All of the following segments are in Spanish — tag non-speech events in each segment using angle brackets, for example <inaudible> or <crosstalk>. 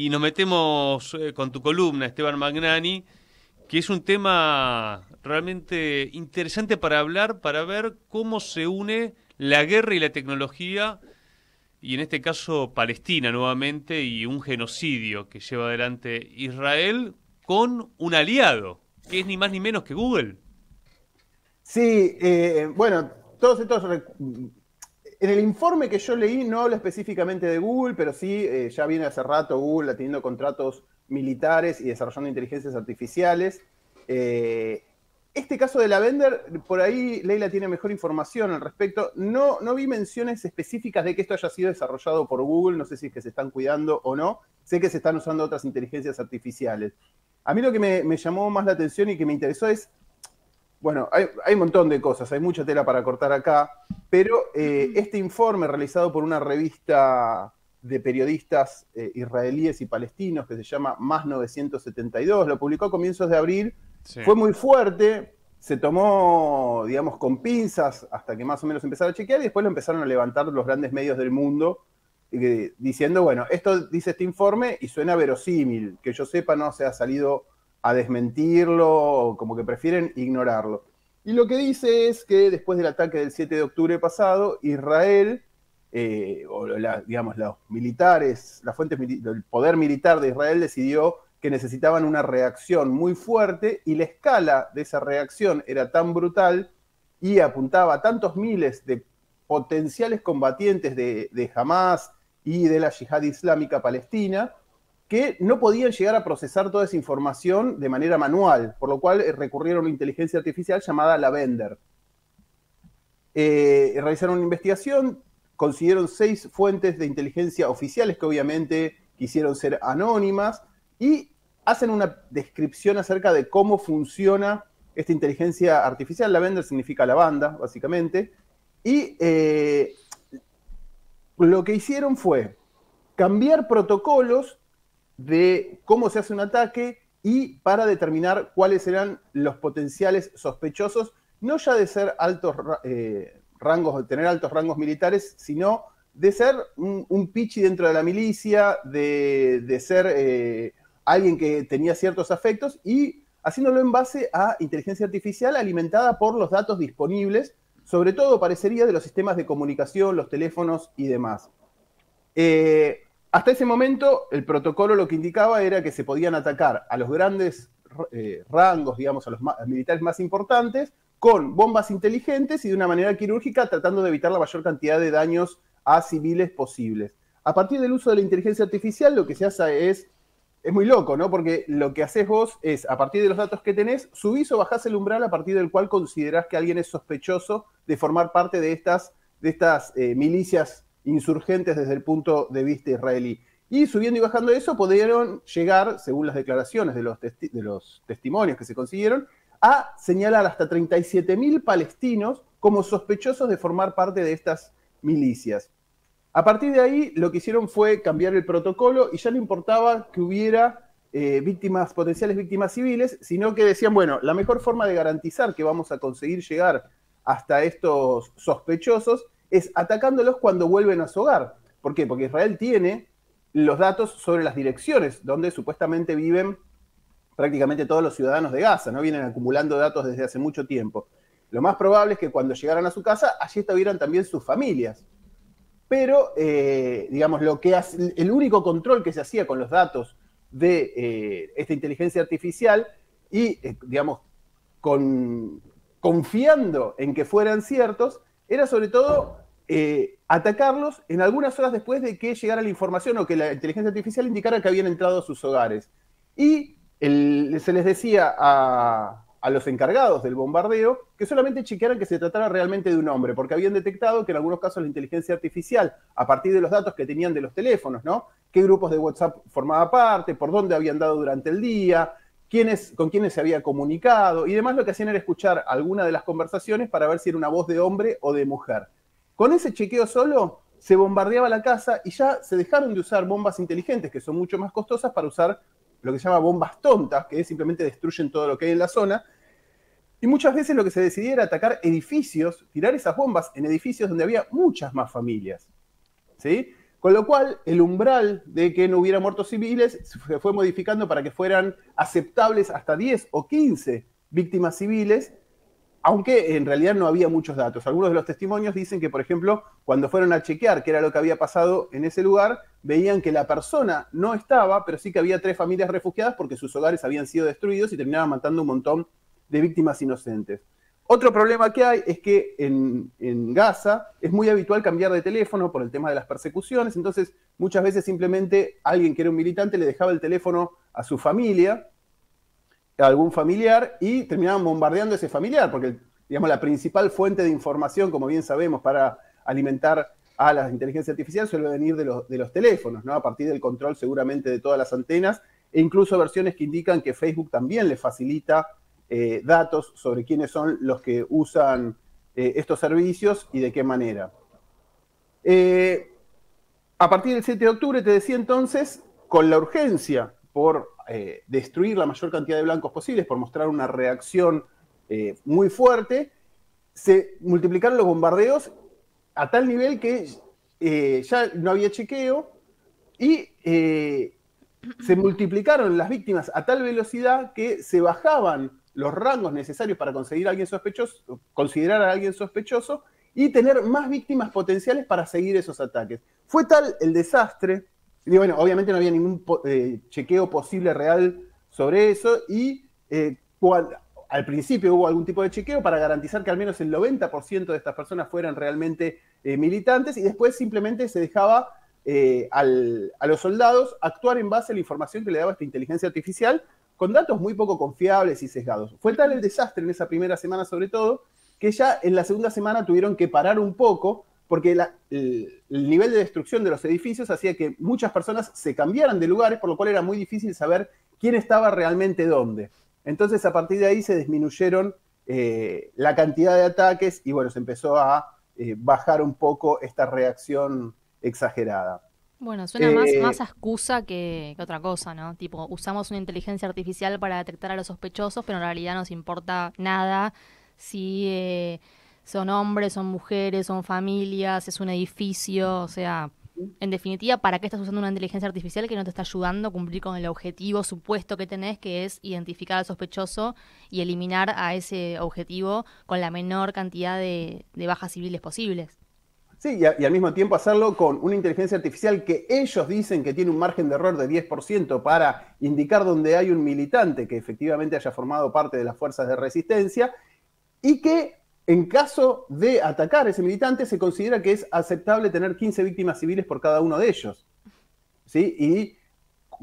Y nos metemos eh, con tu columna, Esteban Magnani, que es un tema realmente interesante para hablar, para ver cómo se une la guerra y la tecnología, y en este caso Palestina nuevamente, y un genocidio que lleva adelante Israel con un aliado, que es ni más ni menos que Google. Sí, eh, bueno, todos y estos en el informe que yo leí no habla específicamente de Google, pero sí, eh, ya viene hace rato Google teniendo contratos militares y desarrollando inteligencias artificiales. Eh, este caso de la Vender, por ahí Leila tiene mejor información al respecto. No, no vi menciones específicas de que esto haya sido desarrollado por Google, no sé si es que se están cuidando o no. Sé que se están usando otras inteligencias artificiales. A mí lo que me llamó más la atención y que me interesó es bueno, hay, un montón de cosas, hay mucha tela para cortar acá, pero eh, este informe realizado por una revista de periodistas eh, israelíes y palestinos que se llama Más 972, lo publicó a comienzos de abril, fue muy fuerte, se tomó, digamos, con pinzas hasta que más o menos empezaron a chequear y después lo empezaron a levantar los grandes medios del mundo eh, diciendo, bueno, esto dice este informe y suena verosímil, que yo sepa no se ha salido a desmentirlo, o como que prefieren ignorarlo. Y lo que dice es que después del ataque del 7 de octubre pasado, Israel, eh, o digamos, los militares, la fuente, el poder militar de Israel decidió que necesitaban una reacción muy fuerte y la escala de esa reacción era tan brutal y apuntaba a tantos miles de potenciales combatientes de, de Hamas y de la yihad islámica palestina, que no podían llegar a procesar toda esa información de manera manual, por lo cual eh, recurrieron a una inteligencia artificial llamada Lavender. Eh, realizaron una investigación, consiguieron seis fuentes de inteligencia oficiales que obviamente quisieron ser anónimas y hacen una descripción acerca de cómo funciona esta inteligencia artificial. Lavender significa la banda, básicamente. Y eh, lo que hicieron fue cambiar protocolos de cómo se hace un ataque y para determinar cuáles eran los potenciales sospechosos, no ya de ser altos eh, rangos o tener altos rangos militares, sino de ser un, pitchi pichi dentro de la milicia, de, ser eh, alguien que tenía ciertos afectos y haciéndolo en base a inteligencia artificial alimentada por los datos disponibles, sobre todo parecería de los sistemas de comunicación, los teléfonos y demás. Eh, hasta ese momento, el protocolo lo que indicaba era que se podían atacar a los grandes eh, rangos, digamos, a los militares más importantes, con bombas inteligentes y de una manera quirúrgica, tratando de evitar la mayor cantidad de daños a civiles posibles. A partir del uso de la inteligencia artificial, lo que se hace es. Es muy loco, ¿no? Porque lo que haces vos es, a partir de los datos que tenés, subís o bajás el umbral a partir del cual considerás que alguien es sospechoso de formar parte de estas, de estas eh, milicias insurgentes desde el punto de vista israelí. Y subiendo y bajando eso, pudieron llegar, según las declaraciones de los, testimonios que se consiguieron, a señalar hasta 37.000 palestinos como sospechosos de formar parte de estas milicias. A partir de ahí, lo que hicieron fue cambiar el protocolo y ya no importaba que hubiera eh, víctimas, potenciales víctimas civiles, sino que decían, bueno, la mejor forma de garantizar que vamos a conseguir llegar hasta estos sospechosos es atacándolos cuando vuelven a su hogar. ¿Por qué? Porque Israel tiene los datos sobre las direcciones donde supuestamente viven prácticamente todos los ciudadanos de Gaza, ¿no? Vienen acumulando datos desde hace mucho tiempo. Lo más probable es que cuando llegaran a su casa, allí estuvieran también sus familias. Pero, eh, digamos, lo que el único control que se hacía con los datos de eh, esta inteligencia artificial y, eh, digamos, confiando en que fueran ciertos, era sobre todo eh, atacarlos en algunas horas después de que llegara la información o que la inteligencia artificial indicara que habían entrado a sus hogares. Y se les decía a, los encargados del bombardeo que solamente chequearan que se tratara realmente de un hombre, porque habían detectado que en algunos casos la inteligencia artificial, a partir de los datos que tenían de los teléfonos, ¿no? qué grupos de WhatsApp formaba parte, por dónde habían dado durante el día, con quienes se había comunicado y demás lo que hacían era escuchar alguna de las conversaciones para ver si era una voz de hombre o de mujer. Con ese chequeo solo se bombardeaba la casa y ya se dejaron de usar bombas inteligentes, que son mucho más costosas, para usar lo que se llama bombas tontas, que simplemente destruyen todo lo que hay en la zona. Y muchas veces lo que se decidía era atacar edificios, tirar esas bombas en edificios donde había muchas más familias. ¿Sí? Con lo cual, el umbral de que no hubiera muertos civiles se fue modificando para que fueran aceptables hasta 10 o 15 víctimas civiles, aunque en realidad no había muchos datos. Algunos de los testimonios dicen que, por ejemplo, cuando fueron a chequear qué era lo que había pasado en ese lugar, veían que la persona no estaba, pero sí que había tres familias refugiadas porque sus hogares habían sido destruidos y terminaban matando un montón de víctimas inocentes. Otro problema que hay es que en, Gaza es muy habitual cambiar de teléfono por el tema de las persecuciones, entonces muchas veces simplemente alguien que era un militante le dejaba el teléfono a su familia, a algún familiar, y terminaban bombardeando a ese familiar, porque digamos, la principal fuente de información, como bien sabemos, para alimentar a la inteligencia artificial suele venir de los, de los teléfonos, ¿no? a partir del control seguramente de todas las antenas, e incluso versiones que indican que Facebook también le facilita eh, datos sobre quiénes son los que usan eh, estos servicios y de qué manera. Eh, a partir del 7 de octubre, te decía entonces, con la urgencia por destruir la mayor cantidad de blancos posibles, por mostrar una reacción muy fuerte, se multiplicaron los bombardeos a tal nivel que ya no había chequeo y se multiplicaron las víctimas a tal velocidad que se bajaban los rangos necesarios para conseguir a alguien sospechoso, considerar a alguien sospechoso y tener más víctimas potenciales para seguir esos ataques. Fue tal el desastre, y bueno, obviamente no había ningún eh, chequeo posible real sobre eso, y eh, al principio hubo algún tipo de chequeo para garantizar que al menos el 90% de estas personas fueran realmente eh, militantes, y después simplemente se dejaba a los soldados actuar en base a la información que le daba esta inteligencia artificial, con datos muy poco confiables y sesgados. Fue tal el desastre en esa primera semana sobre todo, que ya en la segunda semana tuvieron que parar un poco porque el, nivel de destrucción de los edificios hacía que muchas personas se cambiaran de lugares, por lo cual era muy difícil saber quién estaba realmente dónde. Entonces a partir de ahí se disminuyeron eh, la cantidad de ataques y bueno, se empezó a eh, bajar un poco esta reacción exagerada. Bueno, suena más, eh, más a excusa que, que, otra cosa, ¿no? Tipo, usamos una inteligencia artificial para detectar a los sospechosos, pero en realidad nos importa nada si eh, son hombres, son mujeres, son familias, es un edificio, o sea, en definitiva, ¿para qué estás usando una inteligencia artificial que no te está ayudando a cumplir con el objetivo supuesto que tenés, que es identificar al sospechoso y eliminar a ese objetivo con la menor cantidad de bajas civiles posibles? Sí, y, al mismo tiempo hacerlo con una inteligencia artificial que ellos dicen que tiene un margen de error de 10% para indicar dónde hay un militante que efectivamente haya formado parte de las fuerzas de resistencia y que en caso de atacar a ese militante se considera que es aceptable tener 15 víctimas civiles por cada uno de ellos. ¿Sí? Y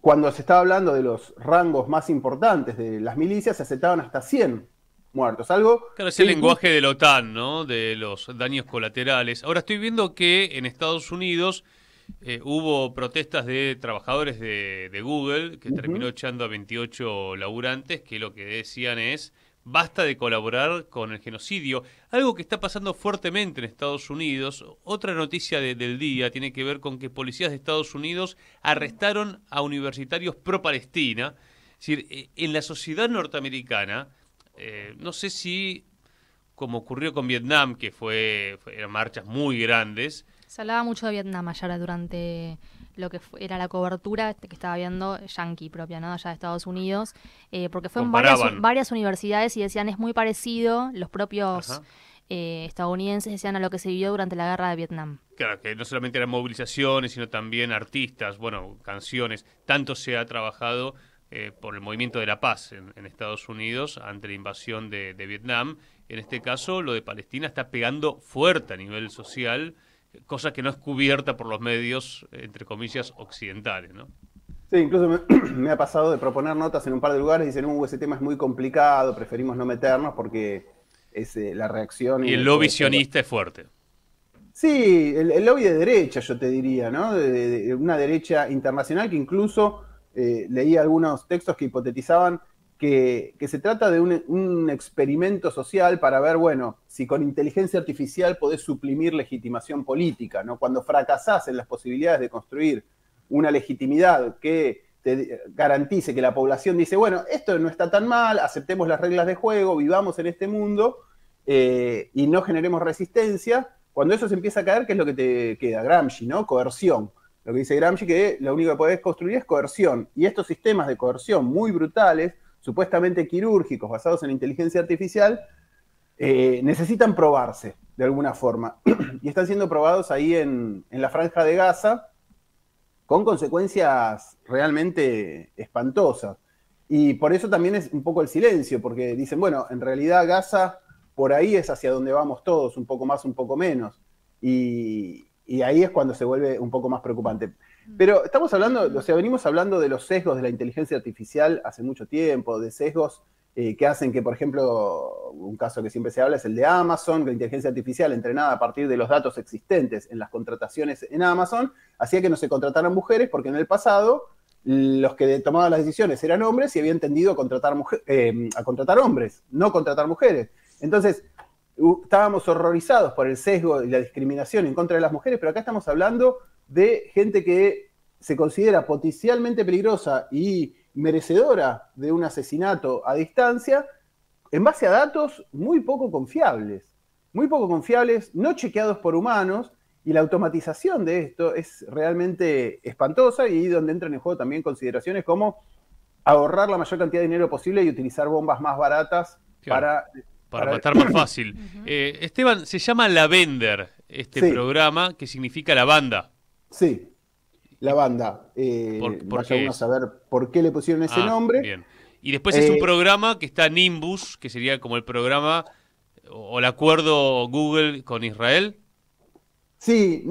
cuando se estaba hablando de los rangos más importantes de las milicias se aceptaban hasta 100 muertos. Algo claro, es el lenguaje de la OTAN, ¿no? De los daños colaterales. Ahora estoy viendo que en Estados Unidos eh, hubo protestas de trabajadores de, Google que terminó echando a 28 laburantes que lo que decían es basta de colaborar con el genocidio. Algo que está pasando fuertemente en Estados Unidos. Otra noticia del día tiene que ver con que policías de Estados Unidos arrestaron a universitarios pro-Palestina. Es decir, eh, en la sociedad norteamericana eh, no sé si como ocurrió con Vietnam, que fue, eran marchas muy grandes. Se hablaba mucho de Vietnam allá durante lo que era la cobertura este que estaba viendo Yankee propia, Allá de Estados Unidos, eh, porque fue en varias, universidades y decían es muy parecido, los propios eh, estadounidenses decían a lo que se vivió durante la guerra de Vietnam. Claro, que no solamente eran movilizaciones, sino también artistas, bueno, canciones, tanto se ha trabajado eh, por el movimiento de la paz en, Estados Unidos ante la invasión de, Vietnam. En este caso, lo de Palestina está pegando fuerte a nivel social, cosa que no es cubierta por los medios, entre comillas, occidentales, ¿no? Sí, incluso me, <clears throat> ha pasado de proponer notas en un par de lugares y dicen, uh, ese tema es muy complicado, preferimos no meternos porque es eh, la reacción... Y el, lobby sionista es fuerte. Sí, el, lobby de derecha, yo te diría, ¿no? una derecha internacional que incluso eh, leí algunos textos que hipotetizaban que, se trata de un, experimento social para ver, bueno, si con inteligencia artificial podés suprimir legitimación política, ¿no? Cuando fracasás en las posibilidades de construir una legitimidad que te garantice que la población dice, bueno, esto no está tan mal, aceptemos las reglas de juego, vivamos en este mundo eh, y no generemos resistencia, cuando eso se empieza a caer, ¿qué es lo que te queda? Gramsci, ¿no? Coerción. Lo que dice Gramsci que lo único que podés construir es coerción. Y estos sistemas de coerción muy brutales, supuestamente quirúrgicos, basados en inteligencia artificial, eh, necesitan probarse de alguna forma. <clears throat> y están siendo probados ahí en, en la franja de Gaza, con consecuencias realmente espantosas. Y por eso también es un poco el silencio, porque dicen, bueno, en realidad Gaza por ahí es hacia donde vamos todos, un poco más, un poco menos. Y, y ahí es cuando se vuelve un poco más preocupante. Mm. Pero estamos hablando, o sea, venimos hablando de los sesgos de la inteligencia artificial hace mucho tiempo, de sesgos eh, que hacen que, por ejemplo, un caso que siempre se habla es el de Amazon, que la inteligencia artificial entrenada a partir de los datos existentes en las contrataciones en Amazon, hacía que no se contrataran mujeres porque en el pasado los que tomaban las decisiones eran hombres y habían tendido a contratar, eh, a contratar hombres, no contratar mujeres. Entonces, estábamos horrorizados por el sesgo y la discriminación en contra de las mujeres, pero acá estamos hablando de gente que se considera potencialmente peligrosa y merecedora de un asesinato a distancia en base a datos muy poco confiables, muy poco confiables, no chequeados por humanos, y la automatización de esto es realmente espantosa y donde entran en juego también consideraciones como ahorrar la mayor cantidad de dinero posible y utilizar bombas más baratas para para, más <coughs> fácil. Eh, Esteban, se llama La Vender este programa, que significa la banda. Sí, la banda. Eh, por, a saber por qué le pusieron ese ah, nombre. Bien. Y después es un eh, programa que está Nimbus, que sería como el programa o el acuerdo Google con Israel. Sí,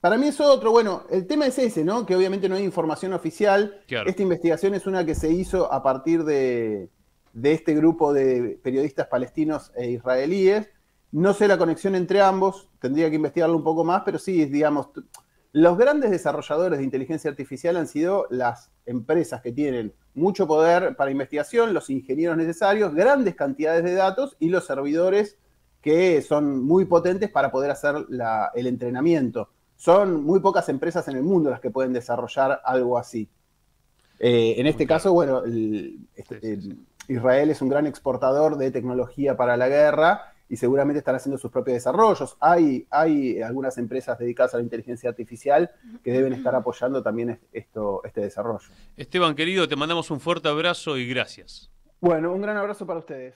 para mí es otro. Bueno, el tema es ese, ¿no? Que obviamente no hay información oficial. Esta investigación es una que se hizo a partir de, de este grupo de periodistas palestinos e israelíes. No sé la conexión entre ambos, tendría que investigarlo un poco más, pero sí, digamos, los grandes desarrolladores de inteligencia artificial han sido las empresas que tienen mucho poder para investigación, los ingenieros necesarios, grandes cantidades de datos y los servidores que son muy potentes para poder hacer el entrenamiento. Son muy pocas empresas en el mundo las que pueden desarrollar algo así. Eh, en este caso, bueno, el, este, Israel es un gran exportador de tecnología para la guerra y seguramente están haciendo sus propios desarrollos. Hay, hay algunas empresas dedicadas a la inteligencia artificial que deben estar apoyando también esto, este desarrollo. Esteban, querido, te mandamos un fuerte abrazo y gracias. Bueno, un gran abrazo para ustedes.